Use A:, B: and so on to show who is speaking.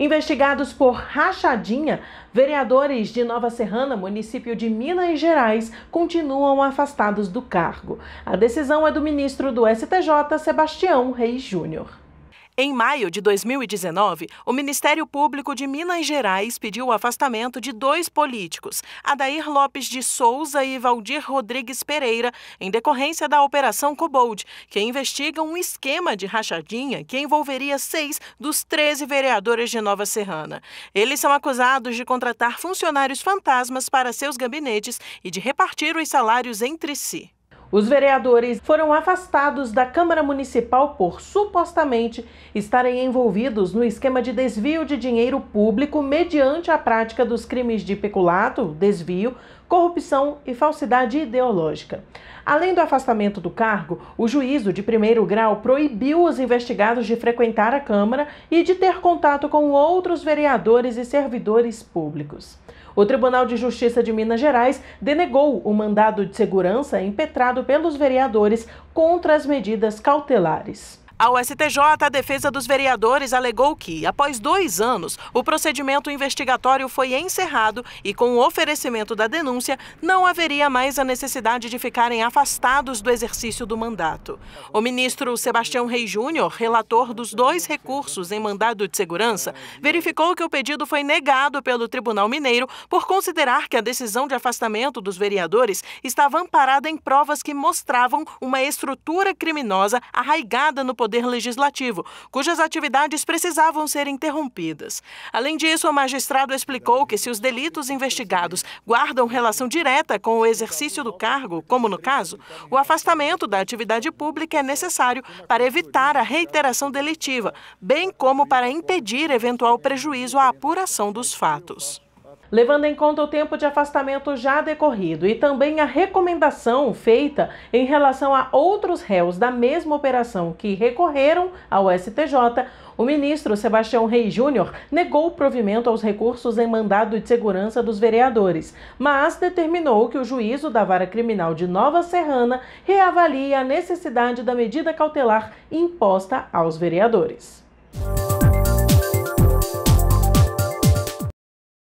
A: Investigados por rachadinha, vereadores de Nova Serrana, município de Minas Gerais, continuam afastados do cargo. A decisão é do ministro do STJ, Sebastião Reis Júnior. Em maio de 2019, o Ministério Público de Minas Gerais pediu o afastamento de dois políticos, Adair Lopes de Souza e Valdir Rodrigues Pereira, em decorrência da Operação Cobold, que investiga um esquema de rachadinha que envolveria seis dos 13 vereadores de Nova Serrana. Eles são acusados de contratar funcionários fantasmas para seus gabinetes e de repartir os salários entre si. Os vereadores foram afastados da Câmara Municipal por supostamente estarem envolvidos no esquema de desvio de dinheiro público mediante a prática dos crimes de peculato, desvio, corrupção e falsidade ideológica. Além do afastamento do cargo, o juízo de primeiro grau proibiu os investigados de frequentar a Câmara e de ter contato com outros vereadores e servidores públicos. O Tribunal de Justiça de Minas Gerais denegou o mandado de segurança impetrado pelos vereadores contra as medidas cautelares. Ao STJ, a defesa dos vereadores alegou que, após dois anos, o procedimento investigatório foi encerrado e, com o oferecimento da denúncia, não haveria mais a necessidade de ficarem afastados do exercício do mandato. O ministro Sebastião Rei Júnior, relator dos dois recursos em mandado de segurança, verificou que o pedido foi negado pelo Tribunal Mineiro por considerar que a decisão de afastamento dos vereadores estava amparada em provas que mostravam uma estrutura criminosa arraigada no poder Poder Legislativo, cujas atividades precisavam ser interrompidas. Além disso, o magistrado explicou que se os delitos investigados guardam relação direta com o exercício do cargo, como no caso, o afastamento da atividade pública é necessário para evitar a reiteração delitiva, bem como para impedir eventual prejuízo à apuração dos fatos levando em conta o tempo de afastamento já decorrido e também a recomendação feita em relação a outros réus da mesma operação que recorreram ao STJ, o ministro Sebastião Rei Júnior negou o provimento aos recursos em mandado de segurança dos vereadores, mas determinou que o juízo da Vara Criminal de Nova Serrana reavalie a necessidade da medida cautelar imposta aos vereadores.